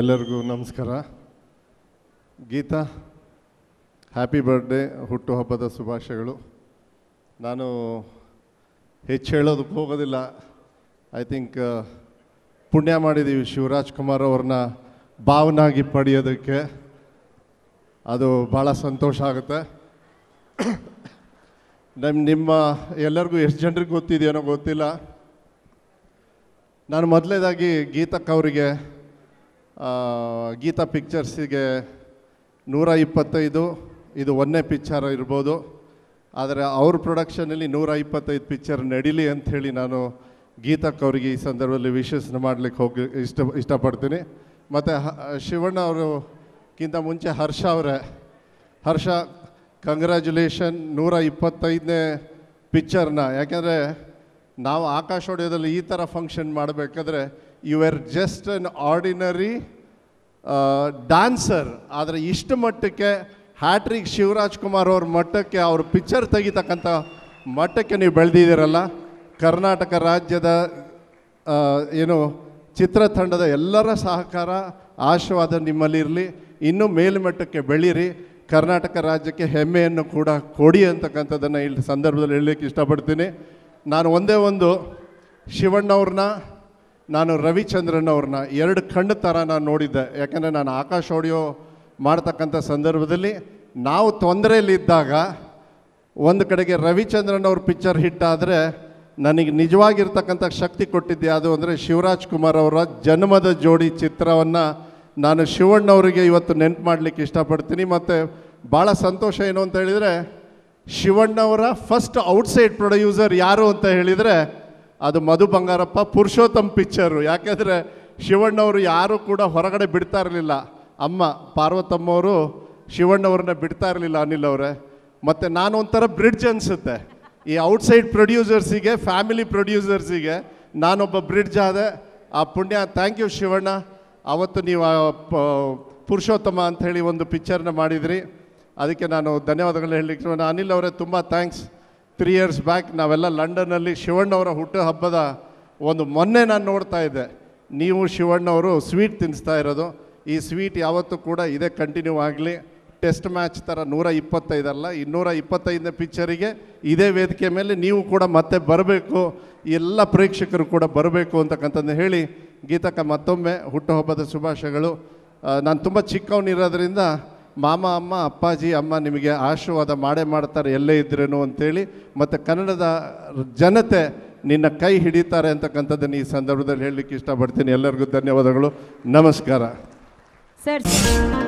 ಎಲ್ಲರಿಗೂ ನಮಸ್ಕಾರ Geetha happy birthday ಹುಟ್ಟುಹಬ್ಬದ ಶುಭಾಶಯಗಳು ನಾನು ಹೆಚ್ಚು ಹೇಳೋದಕ್ಕೆ ಹೋಗೋದಿಲ್ಲ ಐ ಥಿಂಕ್ uh, ಪುಣ್ಯ ಮಾಡಿದ್ದೀವಿ ಶಿವರಾಜ್ ಕುಮಾರ್ ಅವ್ರನ್ನ ಭಾವನಾಗಿ ಪಡೆಯೋದಕ್ಕೆ ಅದು ಭಾಳ ಸಂತೋಷ ಆಗುತ್ತೆ ನಮ್ಮ ನಿಮ್ಮ ಎಲ್ಲರಿಗೂ ಎಷ್ಟು ಜನರಿಗೆ ಗೊತ್ತಿದೆಯೋ ಗೊತ್ತಿಲ್ಲ ನಾನು ಮೊದಲೇದಾಗಿ ಗೀತಕ್ಕವರಿಗೆ ಅವರಿಗೆ ಗೀತಾ ಪಿಕ್ಚರ್ಸಿಗೆ ನೂರ ಇಪ್ಪತ್ತೈದು ಇದು ಒಂದೇ ಪಿಕ್ಚರ್ ಇರ್ಬೋದು ಆದರೆ ಅವ್ರ ಪ್ರೊಡಕ್ಷನಲ್ಲಿ ನೂರ ಇಪ್ಪತ್ತೈದು ಪಿಕ್ಚರ್ ನಡೀಲಿ ಅಂಥೇಳಿ ನಾನು ಗೀತಕ್ಕೆ ಅವರಿಗೆ ಈ ಸಂದರ್ಭದಲ್ಲಿ ವಿಶೇಷ ಮಾಡಲಿಕ್ಕೆ ಹೋಗಿ ಇಷ್ಟ ಇಷ್ಟಪಡ್ತೀನಿ ಮತ್ತು ಶಿವಣ್ಣ ಅವರುಕ್ಕಿಂತ ಮುಂಚೆ ಹರ್ಷ ಅವರೇ ಹರ್ಷ ಕಂಗ್ರ್ಯಾಚುಲೇಷನ್ ನೂರ ಇಪ್ಪತ್ತೈದನೇ ಪಿಕ್ಚರ್ನ ಯಾಕೆಂದರೆ ನಾವು ಆಕಾಶವಾಣಿಯದಲ್ಲಿ ಈ ಥರ ಫಂಕ್ಷನ್ ಮಾಡಬೇಕಾದ್ರೆ you are just an ordinary dancer ಆದರೆ ಇಷ್ಟು ಮಟ್ಟಕ್ಕೆ ಹ್ಯಾಟ್ರಿಕ್ ಶಿವರಾಜ್ ಕುಮಾರ್ ಅವ್ರ ಮಟ್ಟಕ್ಕೆ ಅವ್ರ ಪಿಕ್ಚರ್ ತೆಗಿತಕ್ಕಂಥ ಮಟ್ಟಕ್ಕೆ ನೀವು ಬೆಳೆದಿದ್ದೀರಲ್ಲ ಕರ್ನಾಟಕ ರಾಜ್ಯದ ಏನು ಚಿತ್ರತಂಡದ ಎಲ್ಲರ ಸಹಕಾರ ಆಶೀರ್ವಾದ ನಿಮ್ಮಲ್ಲಿರಲಿ ಇನ್ನೂ ಮೇಲ್ಮಟ್ಟಕ್ಕೆ ಬೆಳೀರಿ ಕರ್ನಾಟಕ ರಾಜ್ಯಕ್ಕೆ ಹೆಮ್ಮೆಯನ್ನು ಕೂಡ ಕೊಡಿ ಅಂತಕ್ಕಂಥದ್ದನ್ನು ಇಲ್ಲಿ ಸಂದರ್ಭದಲ್ಲಿ ಹೇಳಲಿಕ್ಕೆ ಇಷ್ಟಪಡ್ತೀನಿ ನಾನು ಒಂದೇ ಒಂದು ಶಿವಣ್ಣವ್ರನ್ನ ನಾನು ರವಿಚಂದ್ರನ್ ಅವ್ರನ್ನ ಎರಡು ಕಣ್ಣು ಥರ ನಾನು ನೋಡಿದ್ದೆ ಯಾಕಂದರೆ ನಾನು ಆಕಾಶ್ ಆಡಿಯೋ ಮಾಡ್ತಕ್ಕಂಥ ಸಂದರ್ಭದಲ್ಲಿ ನಾವು ತೊಂದರೆಯಲ್ಲಿದ್ದಾಗ ಒಂದು ಕಡೆಗೆ ರವಿಚಂದ್ರನ್ ಅವ್ರ ಪಿಕ್ಚರ್ ಹಿಟ್ ಆದರೆ ನನಗೆ ನಿಜವಾಗಿರ್ತಕ್ಕಂಥ ಶಕ್ತಿ ಕೊಟ್ಟಿದ್ದೆ ಅದು ಅಂದರೆ ಶಿವರಾಜ್ ಕುಮಾರ್ ಅವರ ಜನ್ಮದ ಜೋಡಿ ಚಿತ್ರವನ್ನು ನಾನು ಶಿವಣ್ಣವರಿಗೆ ಇವತ್ತು ನೆನ್ಪು ಮಾಡಲಿಕ್ಕೆ ಇಷ್ಟಪಡ್ತೀನಿ ಮತ್ತು ಭಾಳ ಸಂತೋಷ ಏನು ಅಂತ ಹೇಳಿದರೆ ಶಿವಣ್ಣವರ ಫಸ್ಟ್ ಔಟ್ಸೈಡ್ ಪ್ರೊಡ್ಯೂಸರ್ ಯಾರು ಅಂತ ಹೇಳಿದರೆ ಅದು ಮಧು ಬಂಗಾರಪ್ಪ ಪುರುಷೋತ್ತಮ್ ಪಿಕ್ಚರು ಯಾಕೆಂದರೆ ಶಿವಣ್ಣವರು ಯಾರೂ ಕೂಡ ಹೊರಗಡೆ ಬಿಡ್ತಾ ಇರಲಿಲ್ಲ ಅಮ್ಮ ಪಾರ್ವತಮ್ಮವರು ಶಿವಣ್ಣವ್ರನ್ನ ಬಿಡ್ತಾ ಇರಲಿಲ್ಲ ಅನಿಲ್ ಅವರೇ ಮತ್ತು ನಾನು ಒಂಥರ ಬ್ರಿಡ್ಜ್ ಅನಿಸುತ್ತೆ ಈ ಔಟ್ಸೈಡ್ ಪ್ರೊಡ್ಯೂಸರ್ಸಿಗೆ ಫ್ಯಾಮಿಲಿ ಪ್ರೊಡ್ಯೂಸರ್ಸಿಗೆ ನಾನೊಬ್ಬ ಬ್ರಿಡ್ಜ್ ಆದೆ ಆ ಪುಣ್ಯ ಥ್ಯಾಂಕ್ ಯು ಶಿವಣ್ಣ ಅವತ್ತು ನೀವು ಪುರುಷೋತ್ತಮ ಅಂಥೇಳಿ ಒಂದು ಪಿಕ್ಚರ್ನ ಮಾಡಿದ್ರಿ ಅದಕ್ಕೆ ನಾನು ಧನ್ಯವಾದಗಳನ್ನ ಹೇಳಲಿಕ್ಕೆ ಅನಿಲ್ ಅವರೇ ತುಂಬ ಥ್ಯಾಂಕ್ಸ್ ತ್ರೀ ಇಯರ್ಸ್ ಬ್ಯಾಕ್ ನಾವೆಲ್ಲ ಲಂಡನ್ನಲ್ಲಿ ಶಿವಣ್ಣವರ ಹುಟ್ಟುಹಬ್ಬದ ಒಂದು ಮೊನ್ನೆ ನಾನು ನೋಡ್ತಾ ಇದ್ದೆ ನೀವು ಶಿವಣ್ಣವರು ಸ್ವೀಟ್ ತಿನ್ನಿಸ್ತಾ ಇರೋದು ಈ ಸ್ವೀಟ್ ಯಾವತ್ತೂ ಕೂಡ ಇದೇ ಕಂಟಿನ್ಯೂ ಆಗಲಿ ಟೆಸ್ಟ್ ಮ್ಯಾಚ್ ಥರ ನೂರ ಇಪ್ಪತ್ತೈದಲ್ಲ ಇನ್ನೂರ ಇಪ್ಪತ್ತೈದನೇ ಪಿಕ್ಚರಿಗೆ ಇದೇ ವೇದಿಕೆ ಮೇಲೆ ನೀವು ಕೂಡ ಮತ್ತೆ ಬರಬೇಕು ಎಲ್ಲ ಪ್ರೇಕ್ಷಕರು ಕೂಡ ಬರಬೇಕು ಅಂತಕ್ಕಂಥದ್ದು ಹೇಳಿ ಗೀತಕ್ಕ ಮತ್ತೊಮ್ಮೆ ಹುಟ್ಟುಹಬ್ಬದ ಶುಭಾಶಯಗಳು ನಾನು ತುಂಬ ಚಿಕ್ಕವನಿರೋದ್ರಿಂದ ಮಾಮ ಅಮ್ಮ ಅಪ್ಪಾಜಿ ಅಮ್ಮ ನಿಮಗೆ ಆಶೀರ್ವಾದ ಮಾಡೇ ಮಾಡ್ತಾರೆ ಎಲ್ಲೇ ಇದ್ರೇನು ಅಂತೇಳಿ ಮತ್ತು ಕನ್ನಡದ ಜನತೆ ನಿನ್ನ ಕೈ ಹಿಡಿತಾರೆ ಅಂತಕ್ಕಂಥದ್ದನ್ನು ಈ ಸಂದರ್ಭದಲ್ಲಿ ಹೇಳಲಿಕ್ಕೆ ಇಷ್ಟಪಡ್ತೀನಿ ಎಲ್ಲರಿಗೂ ಧನ್ಯವಾದಗಳು ನಮಸ್ಕಾರ ಸರ್